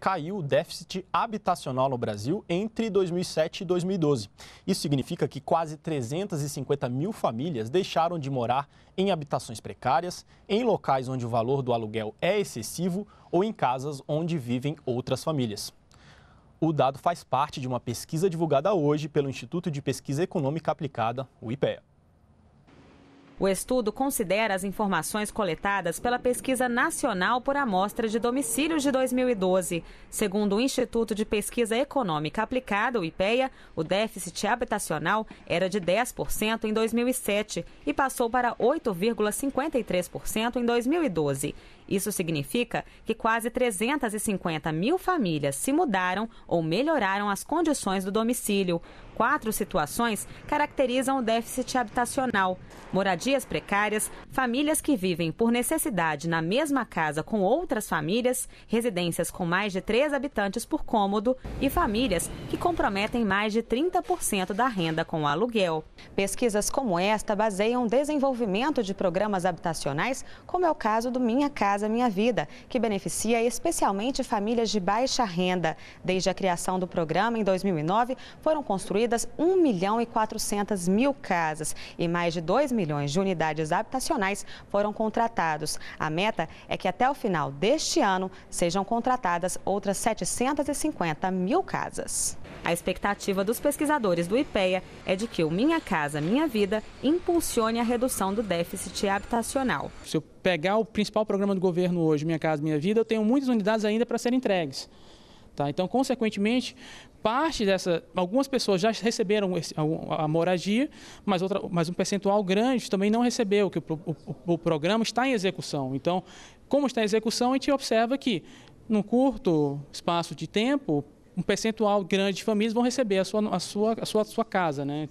caiu o déficit habitacional no Brasil entre 2007 e 2012. Isso significa que quase 350 mil famílias deixaram de morar em habitações precárias, em locais onde o valor do aluguel é excessivo ou em casas onde vivem outras famílias. O dado faz parte de uma pesquisa divulgada hoje pelo Instituto de Pesquisa Econômica Aplicada, o IPEA. O estudo considera as informações coletadas pela Pesquisa Nacional por Amostra de Domicílios de 2012. Segundo o Instituto de Pesquisa Econômica Aplicada, o IPEA, o déficit habitacional era de 10% em 2007 e passou para 8,53% em 2012. Isso significa que quase 350 mil famílias se mudaram ou melhoraram as condições do domicílio quatro situações caracterizam o déficit habitacional: moradias precárias, famílias que vivem por necessidade na mesma casa com outras famílias, residências com mais de três habitantes por cômodo e famílias que comprometem mais de 30% da renda com o aluguel. Pesquisas como esta baseiam o desenvolvimento de programas habitacionais, como é o caso do Minha Casa Minha Vida, que beneficia especialmente famílias de baixa renda. Desde a criação do programa em 2009, foram construídas construídas 1 milhão e 400 mil casas e mais de 2 milhões de unidades habitacionais foram contratados. A meta é que até o final deste ano sejam contratadas outras 750 mil casas. A expectativa dos pesquisadores do IPEA é de que o Minha Casa Minha Vida impulsione a redução do déficit habitacional. Se eu pegar o principal programa do governo hoje, Minha Casa Minha Vida, eu tenho muitas unidades ainda para serem entregues. Tá? Então, consequentemente, parte dessa, algumas pessoas já receberam a moradia, mas, outra, mas um percentual grande também não recebeu, que o, o, o programa está em execução. Então, como está em execução, a gente observa que, num curto espaço de tempo, um percentual grande de famílias vão receber a sua, a sua, a sua, a sua casa. Né?